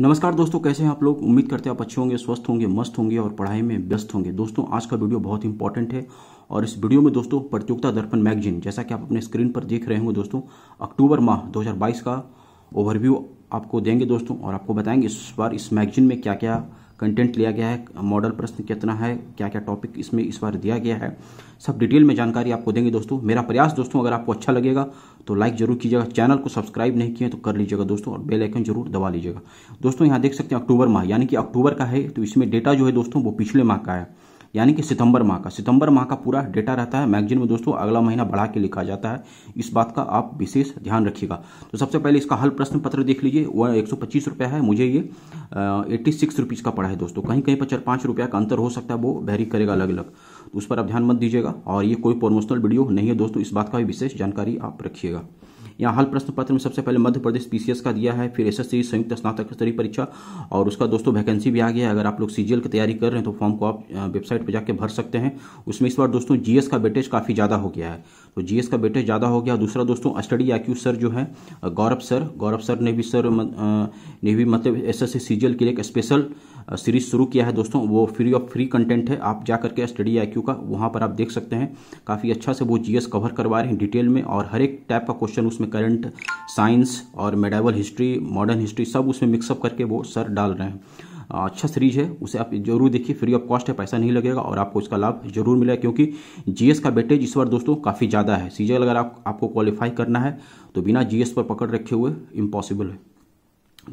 नमस्कार दोस्तों कैसे हैं आप लोग उम्मीद करते हैं आप अच्छे होंगे स्वस्थ होंगे मस्त होंगे और पढ़ाई में व्यस्त होंगे दोस्तों आज का वीडियो बहुत इंपॉर्टेंट है और इस वीडियो में दोस्तों प्रतियोगिता दर्पण मैगजीन जैसा कि आप अपने स्क्रीन पर देख रहे होंगे दोस्तों अक्टूबर माह दो का ओवरव्यू आपको देंगे दोस्तों और आपको बताएंगे इस बार इस मैगजीन में क्या क्या कंटेंट लिया गया है मॉडल प्रश्न कितना है क्या क्या टॉपिक इसमें इस बार दिया गया है सब डिटेल में जानकारी आपको देंगे दोस्तों मेरा प्रयास दोस्तों अगर आपको अच्छा लगेगा तो लाइक जरूर कीजिएगा चैनल को सब्सक्राइब नहीं किए तो कर लीजिएगा दोस्तों और बेल आइकन जरूर दबा लीजिएगा दोस्तों यहाँ देख सकते हैं अक्टूबर माह यानी कि अक्टूबर का है तो इसमें डेटा जो है दोस्तों वो पिछले माह का है यानी कि सितंबर माह का सितंबर माह का पूरा डेटा रहता है मैगजीन में दोस्तों अगला महीना बढ़ा के लिखा जाता है इस बात का आप विशेष ध्यान रखिएगा तो सबसे पहले इसका हल प्रश्न पत्र देख लीजिए वह एक सौ है मुझे ये एट्टी सिक्स रुपीज़ का पड़ा है दोस्तों कहीं कहीं पर चार पाँच रुपया का अंतर हो सकता है वो वेरी करेगा अलग अलग तो उस पर आप ध्यान मत दीजिएगा और ये कोई प्रमोशनल वीडियो नहीं है दोस्तों इस बात का भी विशेष जानकारी आप रखिएगा यहाँ हल प्रश्न पत्र में सबसे पहले मध्य प्रदेश पीसीएस का दिया है फिर एस एसएससी संयुक्त स्नातक स्तरीय परीक्षा और उसका दोस्तों वैकेंसी भी आ गया है अगर आप लोग सीजीएल की तैयारी कर रहे हैं तो फॉर्म को आप वेबसाइट पर जाकर भर सकते हैं उसमें इस बार दोस्तों जीएस का बेटेज काफ़ी ज़्यादा हो गया है तो जीएस का बेटेज ज़्यादा हो गया दूसरा दोस्तों स्टडी आक्यू सर जो है गौरव सर गौरव सर ने भी सर ने भी मतलब एस एस इंडिविजुअल के लिए एक स्पेशल सीरीज uh, शुरू किया है दोस्तों वो फ्री ऑफ फ्री कंटेंट है आप जा करके स्टडी आई का वहाँ पर आप देख सकते हैं काफ़ी अच्छा से वो जीएस कवर करवा रहे हैं डिटेल में और हर एक टाइप का क्वेश्चन उसमें करंट साइंस और मेडाइवल हिस्ट्री मॉडर्न हिस्ट्री सब उसमें मिक्सअप करके वो सर डाल रहे हैं uh, अच्छा सीरीज है उसे आप जरूर देखिए फ्री ऑफ कॉस्ट है पैसा नहीं लगेगा और आपको इसका लाभ जरूर मिलेगा क्योंकि जीएस का बेटेज इस बार दोस्तों काफ़ी ज़्यादा है सीजल अगर आप, आपको क्वालिफाई करना है तो बिना जीएस पर पकड़ रखे हुए इम्पॉसिबल है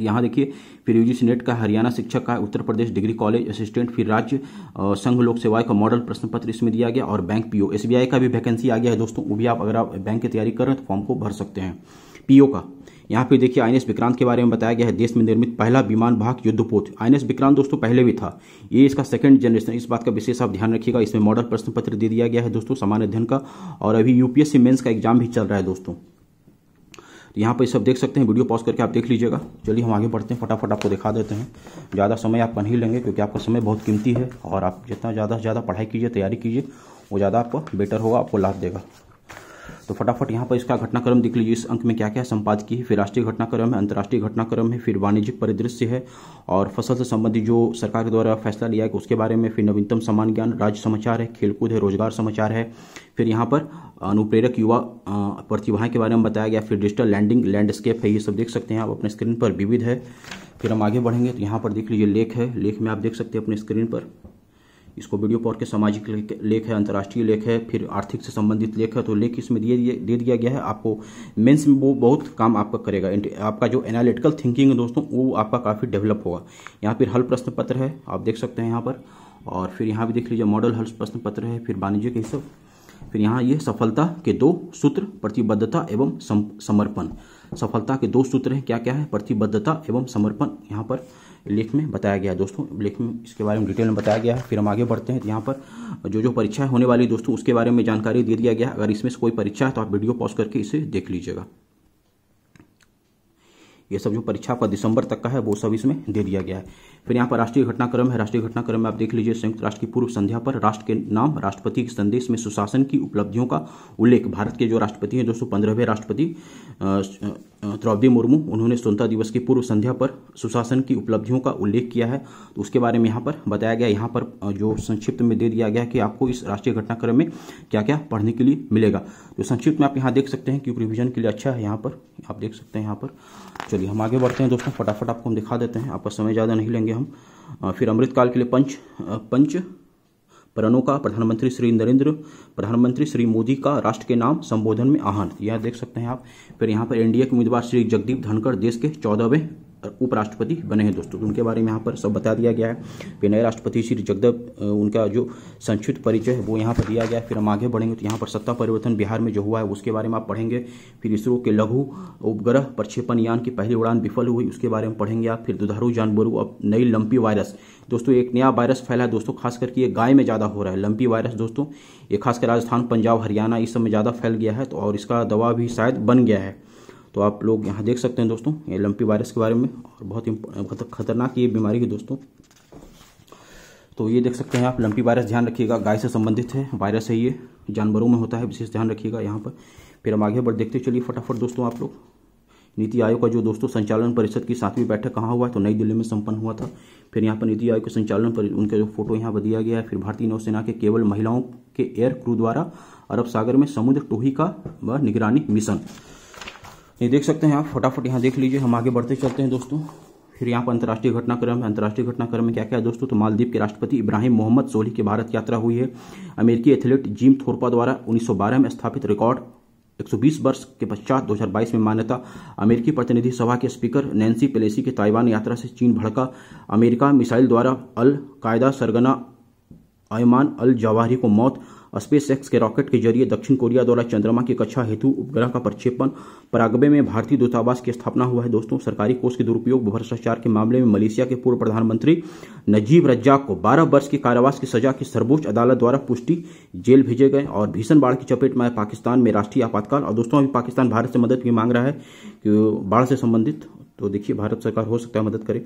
यहाँ देखिए फिर यू नेट का हरियाणा शिक्षक का Uttar Pradesh degree college assistant फिर राज्य संघ लोक सेवाएं का मॉडल प्रश्न पत्र इसमें दिया गया और बैंक पीओ एसबीआई का भी वैकेंसी आ गया है दोस्तों वो भी आप अगर आप बैंक की तैयारी कर रहे हैं तो फॉर्म को भर सकते हैं पीओ का यहाँ पे देखिए आई विक्रांत के बारे में बताया गया है देश में निर्मित पहला विमान भाग युद्धपोत आई विक्रांत दोस्तों पहले भी था ये इसका सेकंड जनरेशन इस बात का विशेष आप ध्यान रखिएगा इसमें मॉडल प्रश्न पत्र दे दिया गया है दोस्तों सामान्य अध्ययन का और अभी यूपीएससी मेंस का एग्जाम भी चल रहा है दोस्तों तो यहाँ पर सब देख सकते हैं वीडियो पॉज करके आप देख लीजिएगा चलिए हम आगे बढ़ते हैं फटाफट आपको दिखा देते हैं ज़्यादा समय आप नहीं लेंगे क्योंकि आपका समय बहुत कीमती है और आप जितना ज़्यादा से ज़्यादा पढ़ाई कीजिए तैयारी कीजिए वो ज़्यादा आपको बेटर होगा आपको लाभ देगा तो फटाफट यहाँ पर इसका घटनाक्रम देख लीजिए इस अंक में क्या क्या संपादकीय है फिर राष्ट्रीय घटनाक्रम है अंतर्राष्ट्रीय घटनाक्रम है फिर वाणिज्यिक परिदृश्य है और फसल से संबंधित जो सरकार के द्वारा फैसला लिया है उसके बारे में फिर नवीनतम समान ज्ञान राज्य समाचार है खेलकूद है रोजगार समाचार है फिर यहाँ पर अनुप्रेरक युवा प्रतिभाएं के बारे में बताया गया फिर डिजिटल लैंडिंग लैंडस्केप है ये सब देख सकते हैं आप अपने स्क्रीन पर विविध है फिर हम आगे बढ़ेंगे तो यहाँ पर देख लीजिए लेख है लेख में आप देख सकते हैं अपने स्क्रीन पर इसको वीडियो पढ़ के सामाजिक लेख है अंतर्राष्ट्रीय लेख है फिर आर्थिक से संबंधित लेख है तो लेख इसमें दिए दे दिया गया है आपको मेंस में वो बहुत काम आपका करेगा आपका जो एनालिटिकल थिंकिंग है दोस्तों वो आपका काफ़ी डेवलप होगा यहाँ फिर हल प्रश्न पत्र है आप देख सकते हैं यहाँ पर और फिर यहाँ भी देख लीजिए मॉडल हल प्रश्न पत्र है फिर वाणिज्य के हिसाब फिर यहाँ ये सफलता के दो सूत्र प्रतिबद्धता एवं समर्पण सफलता के दो सूत्र हैं क्या क्या है प्रतिबद्धता एवं समर्पण यहाँ पर लेख में बताया गया है दोस्तों लेख में इसके बारे में डिटेल में बताया गया है फिर हम आगे बढ़ते हैं तो यहाँ पर जो जो परीक्षा होने वाली दोस्तों उसके बारे में जानकारी दे दिया गया है अगर इसमें से कोई परीक्षा है तो आप वीडियो पॉज करके इसे देख लीजिएगा ये सब जो परीक्षा आपका दिसंबर तक का है वो सब इसमें दे दिया गया है फिर यहाँ पर राष्ट्रीय घटनाक्रम है राष्ट्रीय घटनाक्रम में आप देख लीजिए संयुक्त राष्ट्र की पूर्व संध्या पर राष्ट्र के नाम राष्ट्रपति के संदेश में सुशासन की उपलब्धियों का उल्लेख भारत के जो राष्ट्रपति हैं दोस्तों पंद्रहवें राष्ट्रपति द्रौपदी मुर्मू उन्होंने स्वतंत्रता दिवस की पूर्व संध्या पर सुशासन की उपलब्धियों का उल्लेख किया है तो उसके बारे में यहाँ पर बताया गया यहाँ पर जो संक्षिप्त में दे दिया गया कि आपको इस राष्ट्रीय घटनाक्रम में क्या क्या पढ़ने के लिए मिलेगा तो संक्षिप्त में आप यहाँ देख सकते हैं क्योंकि रिविजन के लिए अच्छा है यहाँ पर आप देख सकते हैं यहाँ पर चलिए हम आगे बढ़ते हैं दोस्तों फटाफट आपको हम दिखा देते हैं आपका समय ज़्यादा नहीं लेंगे हम फिर अमृतकाल के लिए पंच पंच प्रणों का प्रधानमंत्री श्री नरेंद्र प्रधानमंत्री श्री मोदी का राष्ट्र के नाम संबोधन में आह्वान यह देख सकते हैं आप फिर यहाँ पर एनडीए के उम्मीदवार श्री जगदीप धनखड़ देश के चौदहवें उपराष्ट्रपति बने हैं दोस्तों उनके बारे में यहाँ पर सब बता दिया गया है फिर नए राष्ट्रपति श्री जगदेव उनका जो संक्षिप्त परिचय है वो यहाँ पर दिया गया है फिर हम आगे बढ़ेंगे तो यहाँ पर सत्ता परिवर्तन बिहार में जो हुआ है उसके बारे में आप पढ़ेंगे फिर इसरो के लघु उपग्रह प्रक्षेपण यान की पहली उड़ान विफल हुई उसके बारे में पढ़ेंगे आप फिर दुधारू जानवरों अब नई लंपी वायरस दोस्तों एक नया वायरस फैला है दोस्तों खास करके ये गाय में ज़्यादा हो रहा है लंपी वायरस दोस्तों ये खासकर राजस्थान पंजाब हरियाणा इस सब में ज़्यादा फैल गया है तो और इसका दवा भी शायद बन गया है तो आप लोग यहाँ देख सकते हैं दोस्तों ये लंपी वायरस के बारे में और बहुत बहुत खतरनाक ये बीमारी है दोस्तों तो ये देख सकते हैं आप लंपी वायरस ध्यान रखिएगा गाय से संबंधित है वायरस है ये जानवरों में होता है विशेष ध्यान रखिएगा यहाँ पर फिर हम आगे बढ़ देखते चलिए फटाफट दोस्तों आप लोग नीति आयोग का जो दोस्तों संचालन परिषद की सातवीं बैठक कहाँ हुआ है तो नई दिल्ली में संपन्न हुआ था फिर यहाँ पर नीति आयोग के संचालन पर उनके जो फोटो यहाँ पर दिया गया है फिर भारतीय नौसेना के केवल महिलाओं के एयर क्रू द्वारा अरब सागर में समुद्र टोही का व निगरानी मिशन ये देख सकते हैं आप फटाफट यहाँ देख लीजिए हम आगे बढ़ते चलते हैं दोस्तों फिर यहाँ पर अंतर्राष्ट्रीय घटनाक्रम अंतर्राष्ट्रीय घटनाक्रम में क्या क्या है दोस्तों तो मालदीव के राष्ट्रपति इब्राहिम मोहम्मद सोली की भारत यात्रा हुई है अमेरिकी एथलीट जिम थोरपा द्वारा 1912 में स्थापित रिकॉर्ड 120 वर्ष के पश्चात 2022 में मान्यता अमेरिकी प्रतिनिधि सभा के स्पीकर नैन्सी पेलेसी की ताइवान यात्रा से चीन भड़का अमेरिका मिसाइल द्वारा अल कायदा सरगना अयमान अल जवाहरी को मौत स्पेस एक्स के रॉकेट के जरिए दक्षिण कोरिया द्वारा चंद्रमा की कक्षा हेतु उपग्रह का प्रक्षेपण परागवे में भारतीय दूतावास की स्थापना हुआ है दोस्तों सरकारी कोष के दुरुपयोग भ्रष्टाचार के मामले में मलेशिया के पूर्व प्रधानमंत्री नजीब रज्जाक को बारह वर्ष की कारावास की सजा की सर्वोच्च अदालत द्वारा पुष्टि जेल भेजे गए और भीषण बाढ़ की चपेट में पाकिस्तान में राष्ट्रीय आपातकाल और दोस्तों अभी पाकिस्तान भारत से मदद की मांग रहा है कि बाढ़ से संबंधित तो देखिए भारत सरकार हो सकता है मदद करे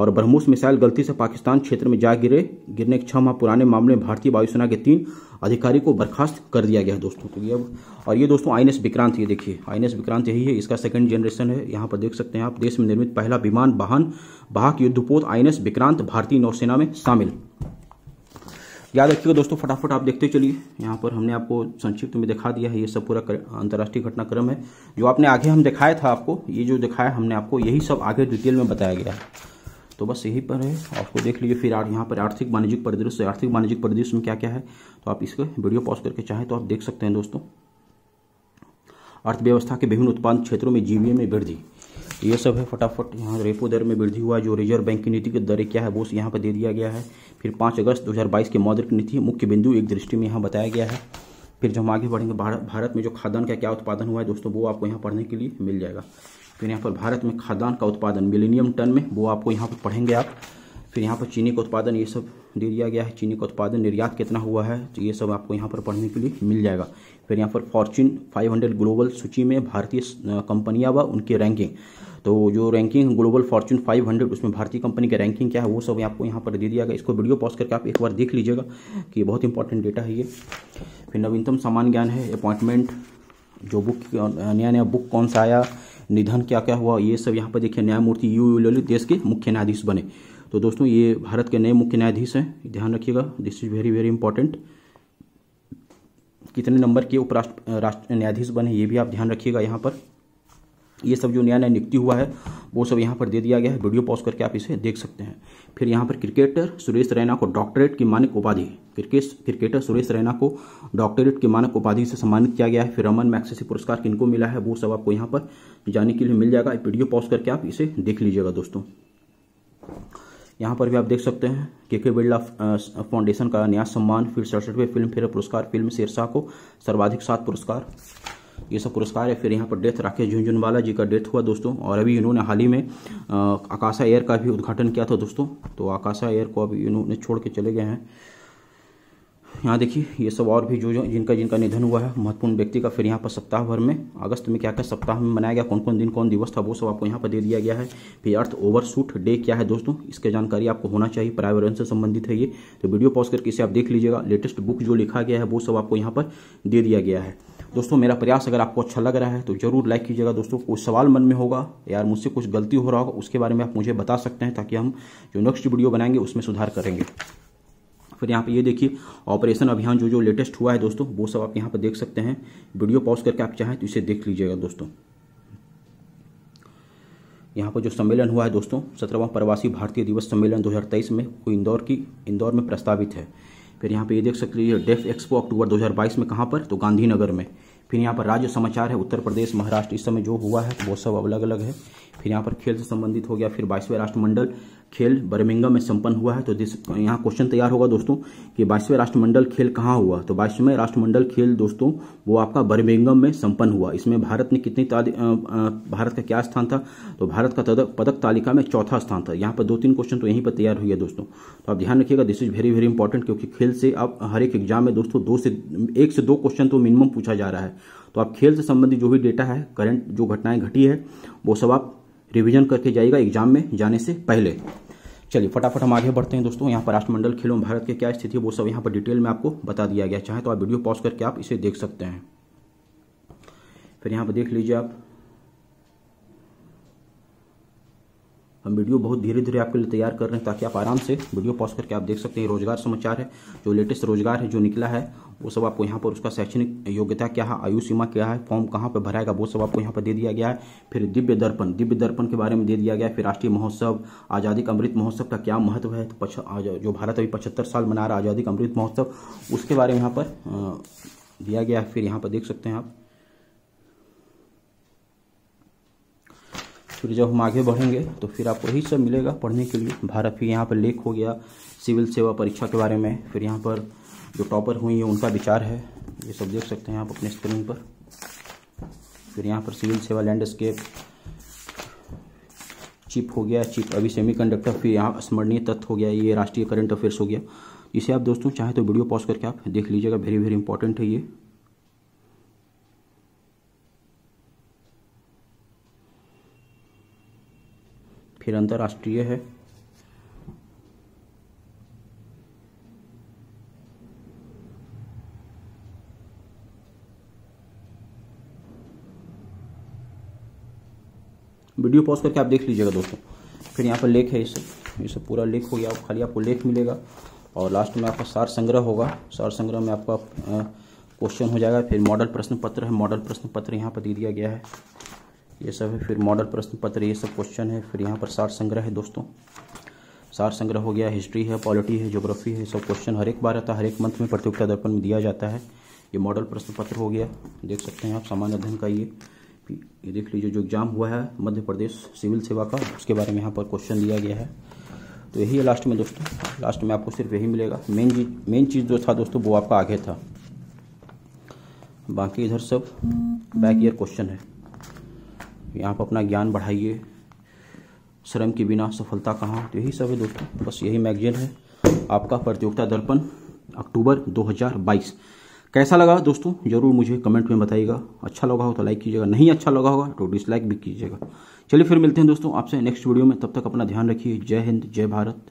और ब्रह्मोस मिसाइल गलती से पाकिस्तान क्षेत्र में जा गिरे गिरने के छह माह पुराने मामले में भारतीय वायुसेना के तीन अधिकारी को बर्खास्त कर दिया गया है दोस्तों तो ये अब और ये दोस्तों आई विक्रांत ये देखिए आई विक्रांत यही है इसका सेकंड जनरेशन है यहाँ पर देख सकते हैं आप देश में निर्मित पहला विमान वाहन वाहक युद्धपोत आई विक्रांत भारतीय नौसेना में शामिल याद रखिएगा दोस्तों फटाफट आप देखते चलिए यहाँ पर हमने आपको संक्षिप्त में दिखा दिया है ये सब पूरा अंतर्राष्ट्रीय घटनाक्रम है जो आपने आगे हम दिखाया था आपको ये जो दिखाया हमने आपको यही सब आगे डिटेल में बताया गया है तो बस यही पर है आपको देख लीजिए फिर यहाँ पर आर्थिक वाणिज्यिक परिदृश्य आर्थिक वाणिज्यिक परिदृश्य में क्या क्या है तो आप इसका वीडियो पॉज करके चाहें तो आप देख सकते हैं दोस्तों अर्थव्यवस्था के विभिन्न उत्पादन क्षेत्रों में जीवीए में वृद्धि ये सब है फटाफट यहाँ रेपो दर में वृद्धि हुआ जो रिजर्व बैंक की नीति के दर क्या है वो यहाँ पर दे दिया गया है फिर पाँच अगस्त 2022 के मौद्रिक नीति मुख्य बिंदु एक दृष्टि में यहाँ बताया गया है फिर जो हम आगे बढ़ेंगे भारत में जो खाद्यान्न का क्या उत्पादन हुआ है दोस्तों वो आपको यहाँ पढ़ने के लिए मिल जाएगा फिर यहाँ पर भारत में खाद्यान्न का उत्पादन मिलेनियम टन में वो आपको यहाँ पर पढ़ेंगे आप फिर यहाँ पर चीनी का उत्पादन ये सब दे दिया गया है चीनी का उत्पादन निर्यात कितना हुआ है ये सब आपको यहाँ पर पढ़ने के लिए मिल जाएगा फिर यहाँ पर फॉर्चून 500 ग्लोबल सूची में भारतीय कंपनियां व उनकी रैंकिंग तो जो रैंकिंग ग्लोबल फॉर्चून 500 उसमें भारतीय कंपनी की रैंकिंग क्या है वो सब आपको यहाँ पर दे दिया गया इसको वीडियो पॉज करके आप एक बार देख लीजिएगा कि बहुत इंपॉर्टेंट डेटा है ये फिर नवीनतम सामान्य ज्ञान है अपॉइंटमेंट जो बुक नया नया बुक कौन सा आया निधन क्या क्या हुआ ये सब यहाँ पर देखिए न्यायमूर्ति यू यू ललित देश के मुख्य न्यायाधीश बने तो दोस्तों ये भारत के नए मुख्य न्यायाधीश हैं ध्यान रखिएगा this is very very important कितने नंबर के उपराष्ट्र राष्ट्र न्यायाधीश बने ये भी आप ध्यान रखिएगा यहाँ पर ये सब जो नया नया नियुक्ति हुआ है वो सब यहाँ पर दे दिया गया है वीडियो पॉज करके आप इसे देख सकते हैं फिर यहाँ पर क्रिकेटर सुरेश रैना को डॉक्टरेट की मानक उपाधि क्रिकेट क्रिकेटर सुरेश रैना को डॉक्टरेट की मानक उपाधि से सम्मानित किया गया है फिर रमन मैक्सेसी पुरस्कार किनको मिला है वो सब आपको यहाँ पर जाने के लिए मिल जाएगा वीडियो पॉज करके आप इसे देख लीजिएगा दोस्तों यहाँ पर भी आप देख सकते हैं के के बिरला फाउंडेशन का न्यास सम्मान फिर सड़सठवें फिल्म फेयर पुरस्कार फिल्म शेरशाह को सर्वाधिक सात पुरस्कार ये सब पुरस्कार है फिर यहाँ पर डेथ राकेश झुंझुनवाला जी का डेथ हुआ दोस्तों और अभी इन्होंने हाल ही में आकाशा एयर का भी उद्घाटन किया था दोस्तों तो आकाशा एयर को अभी इन्होंने छोड़ के चले गए हैं यहाँ देखिए ये सब और भी जो जो जिनका जिनका निधन हुआ है महत्वपूर्ण व्यक्ति का फिर यहाँ पर सप्ताह भर में अगस्त में क्या क्या सप्ताह में मनाया गया कौन कौन दिन कौन दिवस था वो सब आपको यहाँ पर दे दिया गया है फिर अर्थ ओवरशूट डे क्या है दोस्तों इसके जानकारी आपको होना चाहिए पर्यावरण से संबंधित है ये तो वीडियो पॉज करके इसे आप देख लीजिएगा लेटेस्ट बुक जो लिखा गया है वो सब आपको यहाँ पर दे दिया गया है दोस्तों मेरा प्रयास अगर आपको अच्छा लग रहा है तो जरूर लाइक कीजिएगा दोस्तों कोई सवाल मन में होगा यार मुझसे कुछ गलती हो रहा होगा उसके बारे में आप मुझे बता सकते हैं ताकि हम जो नेक्स्ट वीडियो बनाएंगे उसमें सुधार करेंगे फिर यहाँ पे ये देखिए ऑपरेशन अभियान जो जो लेटेस्ट हुआ है दोस्तों वो सब आप यहाँ पर देख सकते हैं वीडियो पॉज करके आप चाहें तो इसे देख लीजिएगा दोस्तों यहाँ पर जो सम्मेलन हुआ है दोस्तों सत्रहवां प्रवासी भारतीय दिवस सम्मेलन 2023 में वो इंदौर की इंदौर में प्रस्तावित है फिर यहाँ पे ये देख सकते हैं डेफ एक्सपो अक्टूबर 2022 में कहाँ पर तो गांधीनगर में फिर यहाँ पर राज्य समाचार है उत्तर प्रदेश महाराष्ट्र इस समय जो हुआ है वो सब अलग अलग है फिर यहाँ पर खेल से संबंधित हो गया फिर बाईसवें राष्ट्रमंडल खेल बर्मिंगम में संपन्न हुआ है तो यहाँ क्वेश्चन तैयार होगा दोस्तों कि बाईसवें राष्ट्रमंडल खेल कहाँ हुआ तो बाईसवें राष्ट्रमंडल खेल दोस्तों वो आपका बर्मिंगम में संपन्न हुआ इसमें भारत ने कितनी भारत का क्या स्थान था तो भारत का पदक तालिका में चौथा स्थान था यहाँ पर दो तीन क्वेश्चन तो यहीं पर तैयार हुई है दोस्तों तो आप ध्यान रखिएगा this is very very important क्योंकि खेल से आप हर एक एग्जाम में दोस्तों दो से एक से दो क्वेश्चन तो मिनिमम पूछा जा रहा है तो आप खेल से संबंधित जो भी डेटा है करंट जो घटनाएं घटी है वो सब आप रिविजन करके जाएगा एग्जाम में जाने से पहले चलिए फटाफट हम आगे बढ़ते हैं दोस्तों यहाँ पर राष्ट्रमंडल खेलों में भारत की क्या स्थिति है वो सब यहाँ पर डिटेल में आपको बता दिया गया चाहे तो आप वीडियो पॉज करके आप इसे देख सकते हैं फिर यहाँ पर देख लीजिए आप हम वीडियो बहुत धीरे धीरे आपके लिए तैयार कर रहे हैं ताकि आप आराम से वीडियो पॉज करके आप देख सकते हैं रोजगार समाचार है जो लेटेस्ट रोजगार है जो निकला है वो सब आपको यहाँ पर उसका शैक्षणिक योग्यता क्या है आयु सीमा क्या है फॉर्म कहाँ पर भराएगा वो सब आपको यहाँ पर दे दिया गया है फिर दिव्य दर्पण दिव्य दर्पण के बारे में दे दिया गया है फिर राष्ट्रीय महोत्सव आज़ादी का अमृत महोत्सव का क्या महत्व है तो जो भारत अभी पचहत्तर साल मना रहा आज़ादी का अमृत महोत्सव उसके बारे में यहाँ पर दिया गया है फिर यहाँ पर देख सकते हैं आप फिर जब हम आगे बढ़ेंगे तो फिर आपको यही सब मिलेगा पढ़ने के लिए भारत फिर यहाँ पर लेख हो गया सिविल सेवा परीक्षा के बारे में फिर यहाँ पर जो टॉपर हुई है उनका विचार है ये सब देख सकते हैं आप अपने स्क्रीन पर फिर यहाँ पर सिविल सेवा लैंडस्केप चिप हो गया चिप अभी सेमी कंडक्टर फिर यहाँ स्मरणीय तत्व हो गया ये राष्ट्रीय करंट अफेयर्स हो गया इसे आप दोस्तों चाहे तो वीडियो पॉज करके आप देख लीजिएगा वेरी वेरी इंपॉर्टेंट है ये फिर अंतर्राष्ट्रीय है वीडियो पॉज करके आप देख लीजिएगा दोस्तों फिर यहाँ पर लेख है इस ये सब पूरा लेख हो गया खाली आपको लेख मिलेगा और लास्ट में आपका सार संग्रह होगा सार संग्रह में आपका क्वेश्चन हो जाएगा फिर मॉडल प्रश्न पत्र है मॉडल प्रश्न पत्र यहाँ पर दे दिया गया है ये सब है फिर मॉडल प्रश्न पत्र ये सब क्वेश्चन है फिर यहाँ पर सार संग्रह है दोस्तों सार संग्रह हो गया हिस्ट्री है पॉलिटी है ज्योग्राफी है सब क्वेश्चन हर एक बार आता है हर एक मंथ में प्रतियोगिता दर्पण में दिया जाता है ये मॉडल प्रश्न पत्र हो गया देख सकते हैं आप सामान्य अध्ययन का ये ये देख लीजिए जो एग्जाम हुआ है मध्य प्रदेश सिविल सेवा का उसके बारे में यहाँ पर क्वेश्चन दिया गया है तो यही है लास्ट में दोस्तों लास्ट में आपको सिर्फ यही मिलेगा मेन चीज मेन चीज़ जो था दोस्तों वो आपका आगे था बाकी इधर सब बैक ईयर क्वेश्चन है यहाँ पर अपना ज्ञान बढ़ाइए श्रम के बिना सफलता कहाँ तो यही सब है दोस्तों बस यही मैगजीन है आपका प्रतियोगिता दर्पण अक्टूबर 2022 कैसा लगा दोस्तों ज़रूर मुझे कमेंट में बताइएगा अच्छा लगा हो तो लाइक कीजिएगा नहीं अच्छा लगा होगा तो डिसलाइक भी कीजिएगा चलिए फिर मिलते हैं दोस्तों आपसे नेक्स्ट वीडियो में तब तक अपना ध्यान रखिए जय हिंद जय भारत